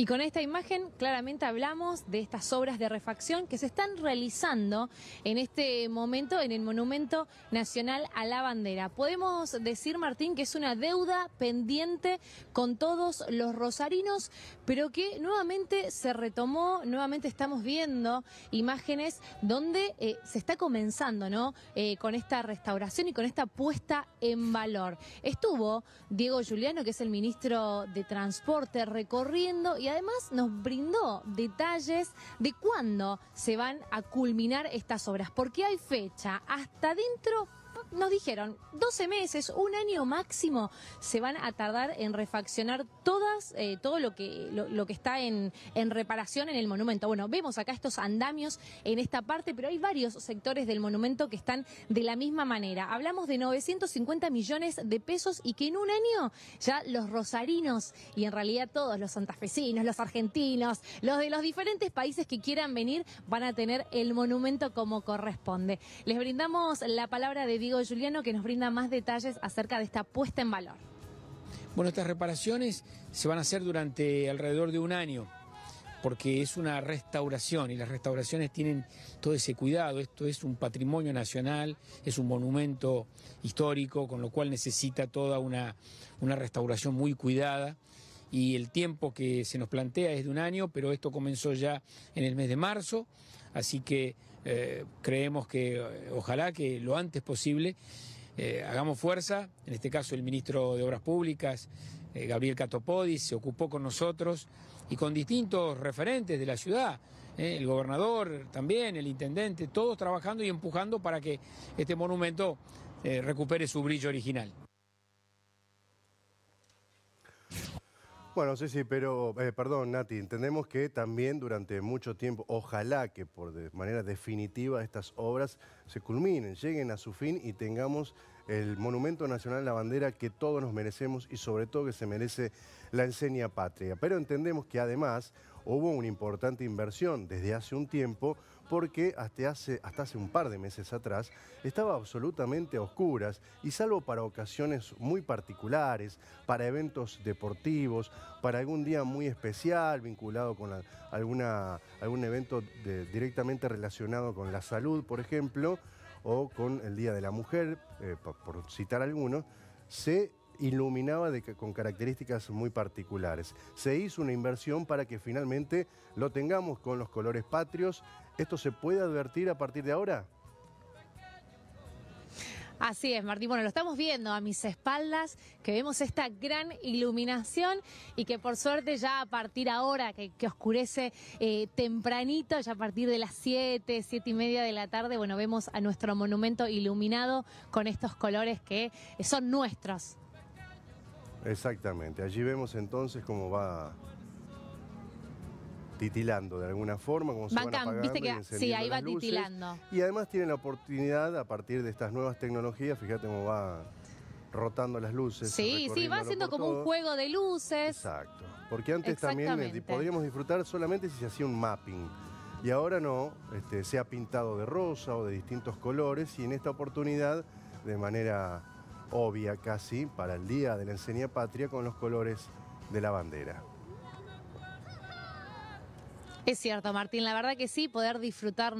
Y con esta imagen claramente hablamos de estas obras de refacción que se están realizando en este momento en el Monumento Nacional a la Bandera. Podemos decir, Martín, que es una deuda pendiente con todos los rosarinos, pero que nuevamente se retomó, nuevamente estamos viendo imágenes donde eh, se está comenzando ¿no? Eh, con esta restauración y con esta puesta en valor. Estuvo Diego Juliano, que es el ministro de Transporte, recorriendo y además nos brindó detalles de cuándo se van a culminar estas obras, porque hay fecha hasta dentro nos dijeron 12 meses, un año máximo, se van a tardar en refaccionar todas, eh, todo lo que, que está en, en, reparación en el monumento. Bueno, vemos acá estos andamios en esta parte, pero hay varios sectores del monumento que están de la misma manera. Hablamos de 950 millones de pesos y que en un año ya los rosarinos y en realidad todos los santafesinos, los argentinos, los de los diferentes países que quieran venir van a tener el monumento como corresponde. Les brindamos la palabra de Diego Juliano que nos brinda más detalles acerca de esta puesta en valor. Bueno, estas reparaciones se van a hacer durante alrededor de un año, porque es una restauración y las restauraciones tienen todo ese cuidado. Esto es un patrimonio nacional, es un monumento histórico, con lo cual necesita toda una, una restauración muy cuidada y el tiempo que se nos plantea es de un año, pero esto comenzó ya en el mes de marzo, así que eh, creemos que eh, ojalá que lo antes posible eh, hagamos fuerza, en este caso el ministro de Obras Públicas, Gabriel Catopodis, se ocupó con nosotros y con distintos referentes de la ciudad, el gobernador también, el intendente, todos trabajando y empujando para que este monumento recupere su brillo original. Bueno, sé si, pero, eh, perdón, Nati, entendemos que también durante mucho tiempo, ojalá que por de manera definitiva estas obras se culminen, lleguen a su fin y tengamos el Monumento Nacional, la bandera que todos nos merecemos y sobre todo que se merece la enseña patria. Pero entendemos que además hubo una importante inversión desde hace un tiempo porque hasta hace, hasta hace un par de meses atrás estaba absolutamente a oscuras y salvo para ocasiones muy particulares, para eventos deportivos, para algún día muy especial vinculado con alguna, algún evento directamente relacionado con la salud, por ejemplo, o con el Día de la Mujer, eh, por citar algunos, se iluminaba con características muy particulares. Se hizo una inversión para que finalmente lo tengamos con los colores patrios. ¿Esto se puede advertir a partir de ahora? Así es, Martín. Bueno, lo estamos viendo a mis espaldas, que vemos esta gran iluminación y que por suerte ya a partir ahora, que, oscurece eh, tempranito, ya a partir de las 7, 7 y media de la tarde, bueno, vemos a nuestro monumento iluminado con estos colores que son nuestros, Exactamente, allí vemos entonces cómo va titilando de alguna forma, como se van apagando viste que, sí, ahí va titilando. Y además tiene la oportunidad, a partir de estas nuevas tecnologías, fíjate cómo va rotando las luces. Sí, sí, va haciendo como un juego de luces. Exacto, porque antes también eh, podríamos disfrutar solamente si se hacía un mapping. Y ahora no, este, se ha pintado de rosa o de distintos colores y en esta oportunidad de manera obvia casi para el Día de la Enseña Patria con los colores de la bandera. Es cierto, Martín, la verdad que sí, poder disfrutar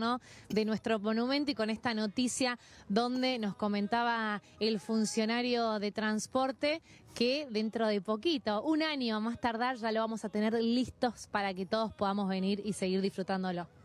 de nuestro monumento y con esta noticia donde nos comentaba el funcionario de transporte que dentro de poquito, un año más tardar, ya lo vamos a tener listos para que todos podamos venir y seguir disfrutándolo.